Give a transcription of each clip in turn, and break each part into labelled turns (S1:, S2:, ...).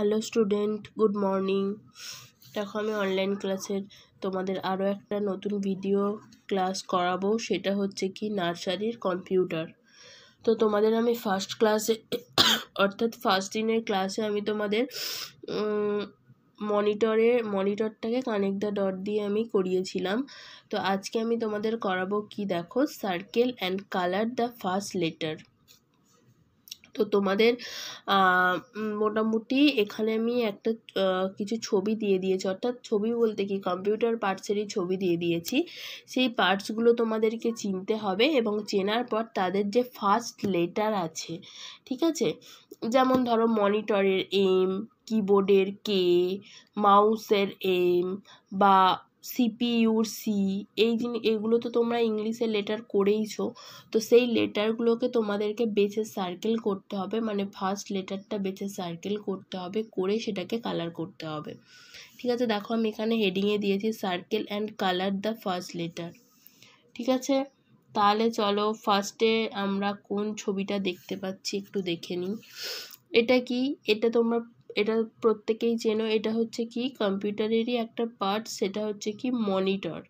S1: Hello student good morning দেখো আমি online ক্লাসের তোমাদের আরও একটা নতুন ভিডিও ক্লাস করাবো সেটা হচ্ছে কি নার্সারির কম্পিউটার তো তোমাদের আমি ফার্স্ট ক্লাসে অর্থাৎ ফার্স্ট দিনের ক্লাসে আমি তোমাদের মনিটরে মনিটরটাকে কানেক্ট দ্য ডট দিয়ে আমি করিয়েছিলাম তো আজকে আমি তোমাদের করাবো কি দেখো circle and colour the first letter তো তোমাদের মোটামুটি এখানে আমি একটা কিছু ছবি দিয়ে দিয়েছি অর্থাৎ ছবি বলতে কি কম্পিউটার পার্টসেরই ছবি দিয়ে দিয়েছি সেই পার্টসগুলো তোমাদেরকে চিনতে হবে এবং চেনার পর তাদের যে ফার্স্ট লেটার আছে ঠিক আছে যেমন ধরো মনিটরের এম কিবোর্ডের কে মাউসের এম বা সিপিইউ সি এই জিনিস এগুলো তো তোমরা ইংলিশে লেটার করেইছো তো সেই লেটারগুলোকে তোমাদেরকে বেছে সার্কেল করতে হবে মানে ফার্স্ট লেটারটা বেছে সার্কেল করতে হবে করে সেটাকে কালার করতে হবে ঠিক আছে দেখো আমি এখানে হেডিংয়ে দিয়েছি circle and colour the first letter ঠিক আছে তাহলে চলো ফার্স্টে আমরা কোন ছবিটা দেখতে পাচ্ছি একটু দেখে নিই এটা কি এটা তোমরা এটা প্রত্যেকেই চেনো এটা হচ্ছে কি কম্পিউটারেরই একটা পার্ট সেটা হচ্ছে কি মনিটর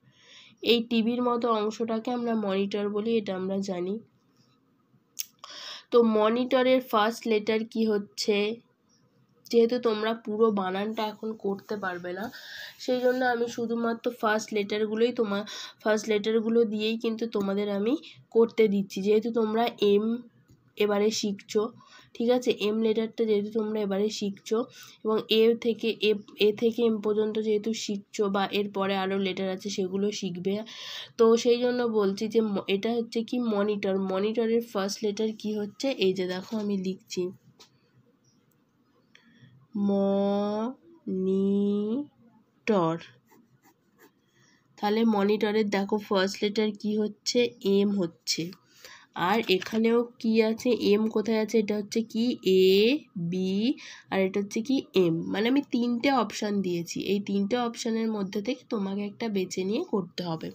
S1: এই টিভির মতো অংশটাকে আমরা মনিটর বলি এটা আমরা জানি তো মনিটরের ফার্স্ট লেটার কি হচ্ছে যেহেতু তোমরা পুরো বানানটা এখন করতে পারবে না সেই জন্য আমি শুধুমাত্র ফার্স্ট লেটারগুলোই তোমার ফার্স্ট লেটারগুলো দিয়েই কিন্তু তোমাদের আমি করতে দিচ্ছি যেহেতু তোমরা এম এবারে শিখছো ঠিক আছে এম লেটারটা যেহেতু তোমরা এবারে শিখছো এবং এ থেকে এ এ থেকে এম পর্যন্ত যেহেতু শিখছো বা এর পরে আরও লেটার আছে সেগুলো শিখবে তো সেই জন্য বলছি যে এটা হচ্ছে কি মনিটর মনিটরের ফার্স্ট লেটার কি হচ্ছে এই যে দেখো আমি লিখছি মনিটর তাহলে মনিটরের দেখো ফার্স্ট লেটার কি হচ্ছে এম হচ্ছে আর এখানেও কি আছে এম কোথায় আছে এটা হচ্ছে কি এ বি আর এটা হচ্ছে কি এম মানে আমি তিনটে অপশান দিয়েছি এই তিনটে অপশানের মধ্যে থেকে তোমাকে একটা বেছে নিয়ে করতে হবে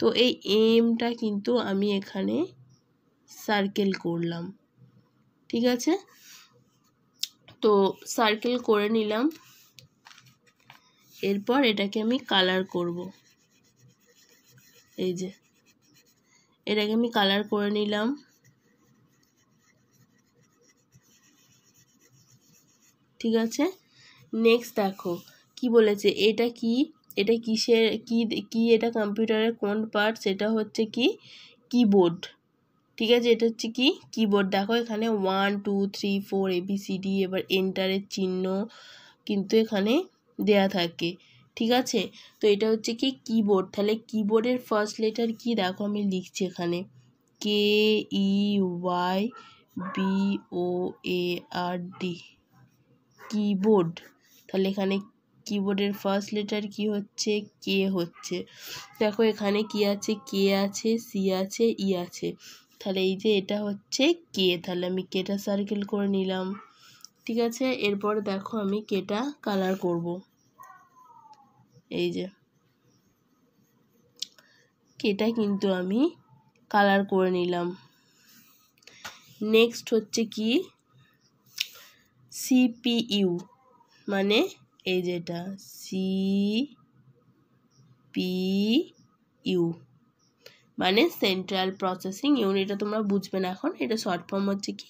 S1: তো এই এমটা কিন্তু আমি এখানে সার্কেল করলাম ঠিক আছে তো সার্কেল করে নিলাম এরপর এটাকে আমি কালার করব এই যে এটাকে আমি কালার করে নিলাম ঠিক আছে নেক্সট দেখো কি বলেছে এটা কি এটা কিসের কি কি এটা কম্পিউটারের কোন পার্ট সেটা হচ্ছে কি কিবোর্ড ঠিক আছে এটা হচ্ছে কি কিবোর্ড দেখো এখানে one two three four A B C D এবার এন্টারের চিহ্ন কিন্তু এখানে দেয়া থাকে ঠিক আছে তো এটা হচ্ছে কি কিবোর্ড তাহলে কিবোর্ডের ফার্স্ট লেটার কি দেখো আমি লিখছি এখানে K E Y B O A R D keyboard তাহলে এখানে কিবোর্ডের ফার্স্ট লেটার কি হচ্ছে কে হচ্ছে দেখো এখানে কি আছে কে আছে সি আছে ই e আছে তাহলে এই যে এটা হচ্ছে কে তাহলে আমি কেটা সার্কেল করে নিলাম ঠিক আছে এরপর দেখো আমি কেটা কালার করব। মানে এই যে এটা কিন্তু আমি কালার করে নিলাম নেক্সট হচ্ছে কি সিপিইউ মানে এই যেটা সি পি ইউ মানে সেন্ট্রাল প্রসেসিং ইউনিট এটা তোমরা বুঝবে না এখন এটা শর্ট ফর্ম হচ্ছে কি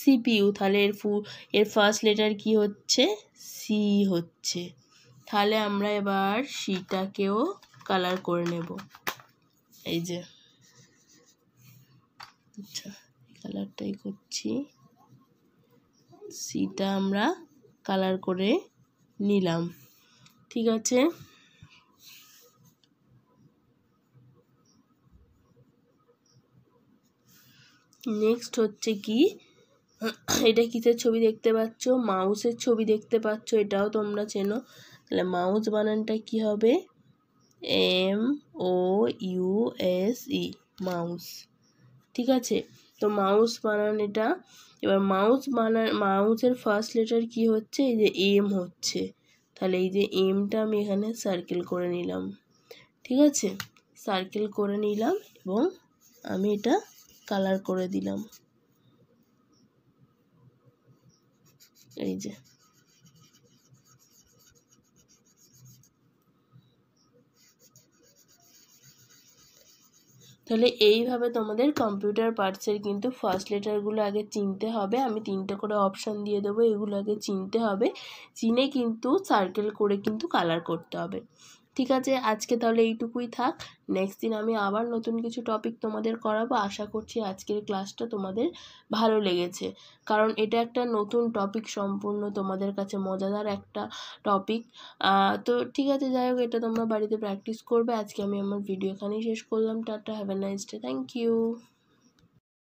S1: সিপিইউ তাহলে এর ফু এর ফার্স্ট লেটার কি হচ্ছে সি হচ্ছে তাহলে আমরা এবার সিটাকেও কালার করে নেব এই যে আচ্ছা কালারটাই করছি সিটা আমরা কালার করে নিলাম ঠিক আছে নেক্সট হচ্ছে কি এটা কিসের ছবি দেখতে পাচ্ছ মাউসের ছবি দেখতে পাচ্ছ এটাও তোমরা চেনো তাহলে মাউস বানানটা কি হবে M O U S E mouse ঠিক আছে তো মাউস বানান এটা এবার মাউস বানান মাউসের ফার্স্ট লেটার কি হচ্ছে এই যে এম হচ্ছে তাহলে এই যে এমটা আমি এখানে সার্কেল করে নিলাম ঠিক আছে সার্কেল করে নিলাম এবং আমি এটা কালার করে দিলাম এই যে তাহলে এইভাবে তোমাদের কম্পিউটার পার্টসের কিন্তু ফার্স্ট লেটারগুলো আগে চিনতে হবে আমি তিনটে করে অপশান দিয়ে দেবো এগুলো আগে চিনতে হবে চিনে কিন্তু সার্কেল করে কিন্তু কালার করতে হবে ঠিক আছে আজকে তাহলে এইটুকুই থাক নেক্সট দিন আমি আবার নতুন কিছু টপিক তোমাদের করাবো আশা করছি আজকের ক্লাসটা তোমাদের ভালো লেগেছে কারণ এটা একটা নতুন টপিক সম্পূর্ণ তোমাদের কাছে মজাদার একটা টপিক তো ঠিক আছে যাই হোক এটা তোমরা বাড়িতে প্র্যাকটিস করবে আজকে আমি আমার ভিডিও এখানেই শেষ করলাম tata have a nice day thank you